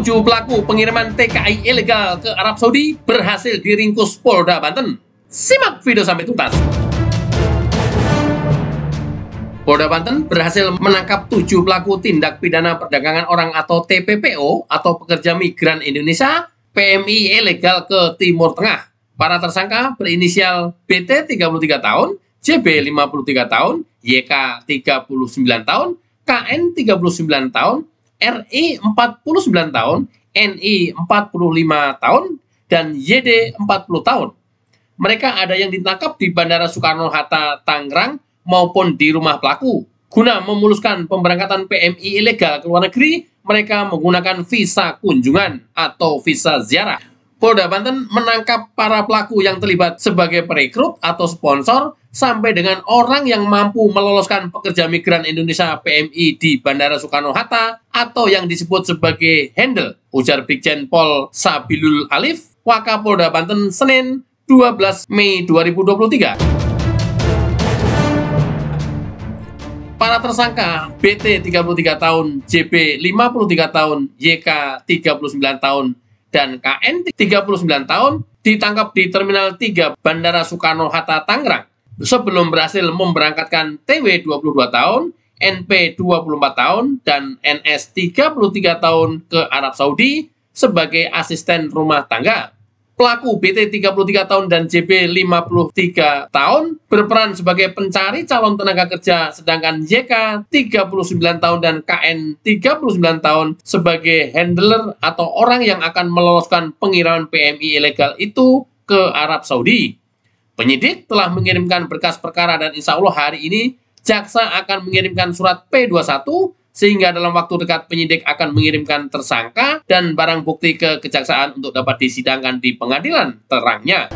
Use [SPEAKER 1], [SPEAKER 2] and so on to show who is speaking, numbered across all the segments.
[SPEAKER 1] Tujuh pelaku pengiriman TKI ilegal ke Arab Saudi berhasil diringkus Polda Banten. Simak video sampai tuntas. Polda Banten berhasil menangkap tujuh pelaku tindak pidana perdagangan orang atau TPPO atau pekerja migran Indonesia PMI ilegal ke Timur Tengah. Para tersangka berinisial BT 33 tahun, JB 53 tahun, YK 39 tahun, KN 39 tahun, RI 49 tahun, NI 45 tahun, dan YD 40 tahun. Mereka ada yang ditangkap di Bandara Soekarno-Hatta, Tangerang, maupun di rumah pelaku. Guna memuluskan pemberangkatan PMI ilegal ke luar negeri, mereka menggunakan visa kunjungan atau visa ziarah. Polda Banten menangkap para pelaku yang terlibat sebagai perekrut atau sponsor sampai dengan orang yang mampu meloloskan pekerja migran Indonesia PMI di Bandara Soekarno-Hatta atau yang disebut sebagai handle, ujar Brigjen Pol Sabilul Alif, Wakapolda Banten Senin 12 Mei 2023. para tersangka BT 33 tahun, JP 53 tahun, YK 39 tahun dan KN 39 tahun ditangkap di Terminal 3 Bandara Soekarno-Hatta Tangerang sebelum berhasil memberangkatkan TW 22 tahun, NP 24 tahun, dan NS 33 tahun ke Arab Saudi sebagai asisten rumah tangga. Pelaku BT 33 tahun dan JB 53 tahun berperan sebagai pencari calon tenaga kerja sedangkan YK 39 tahun dan KN 39 tahun sebagai handler atau orang yang akan meloloskan pengiriman PMI ilegal itu ke Arab Saudi. Penyidik telah mengirimkan berkas perkara dan insya Allah hari ini jaksa akan mengirimkan surat P21 sehingga dalam waktu dekat penyidik akan mengirimkan tersangka dan barang bukti ke kejaksaan untuk dapat disidangkan di pengadilan terangnya.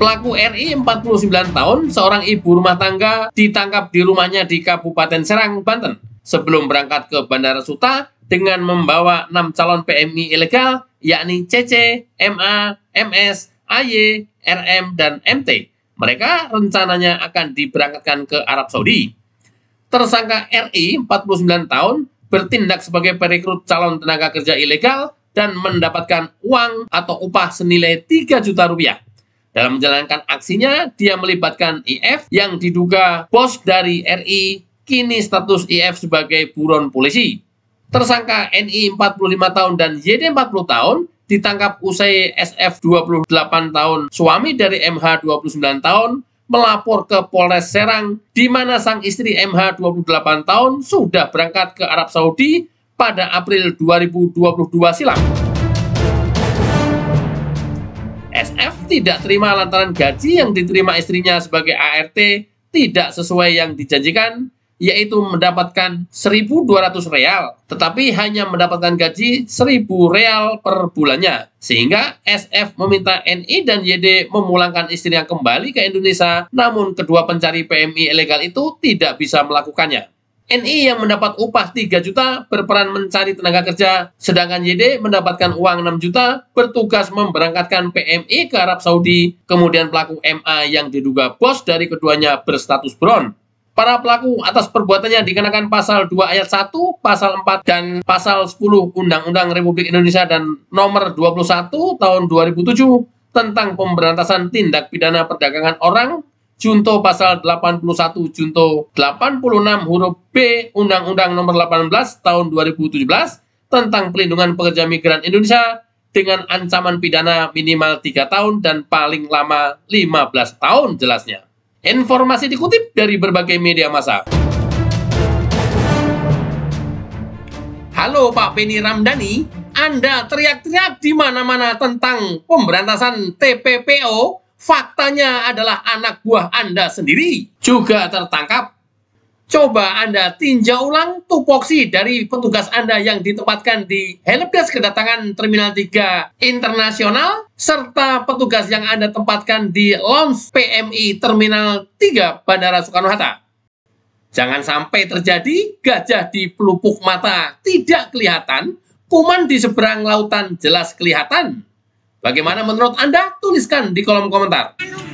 [SPEAKER 1] Pelaku RI 49 tahun, seorang ibu rumah tangga ditangkap di rumahnya di Kabupaten Serang, Banten. Sebelum berangkat ke Bandara Suta dengan membawa 6 calon PMI ilegal yakni CC, MA, MS, AY, RM, dan MT. Mereka rencananya akan diberangkatkan ke Arab Saudi. Tersangka RI, 49 tahun, bertindak sebagai perekrut calon tenaga kerja ilegal dan mendapatkan uang atau upah senilai 3 juta rupiah. Dalam menjalankan aksinya, dia melibatkan IF yang diduga bos dari RI, kini status IF sebagai buron polisi. Tersangka NI 45 tahun dan YD 40 tahun ditangkap usai SF 28 tahun, suami dari MH 29 tahun, melapor ke Polres Serang, di mana sang istri MH 28 tahun sudah berangkat ke Arab Saudi pada April 2022 silam. SF tidak terima lantaran gaji yang diterima istrinya sebagai ART tidak sesuai yang dijanjikan yaitu mendapatkan 1.200 real, tetapi hanya mendapatkan gaji 1.000 real per bulannya. Sehingga SF meminta NI dan YD memulangkan istrinya kembali ke Indonesia, namun kedua pencari PMI ilegal itu tidak bisa melakukannya. NI yang mendapat upah 3 juta berperan mencari tenaga kerja, sedangkan YD mendapatkan uang 6 juta bertugas memberangkatkan PMI ke Arab Saudi. Kemudian pelaku MA yang diduga bos dari keduanya berstatus bron para pelaku atas perbuatannya dikenakan pasal 2 ayat 1, pasal 4 dan pasal 10 Undang-Undang Republik Indonesia dan nomor 21 tahun 2007 tentang pemberantasan tindak pidana perdagangan orang Junto pasal 81 Junto 86 huruf B Undang-Undang nomor 18 tahun 2017 tentang pelindungan pekerja migran Indonesia dengan ancaman pidana minimal 3 tahun dan paling lama 15 tahun jelasnya. Informasi dikutip dari berbagai media massa. Halo Pak Penny Ramdhani, Anda teriak-teriak di mana-mana tentang pemberantasan TPPO, faktanya adalah anak buah Anda sendiri juga tertangkap Coba Anda tinjau ulang tupoksi dari petugas Anda yang ditempatkan di helpdesk kedatangan Terminal 3 Internasional serta petugas yang Anda tempatkan di lounge PMI Terminal 3 Bandara Soekarno-Hatta. Jangan sampai terjadi gajah di pelupuk mata tidak kelihatan, kuman di seberang lautan jelas kelihatan. Bagaimana menurut Anda? Tuliskan di kolom komentar.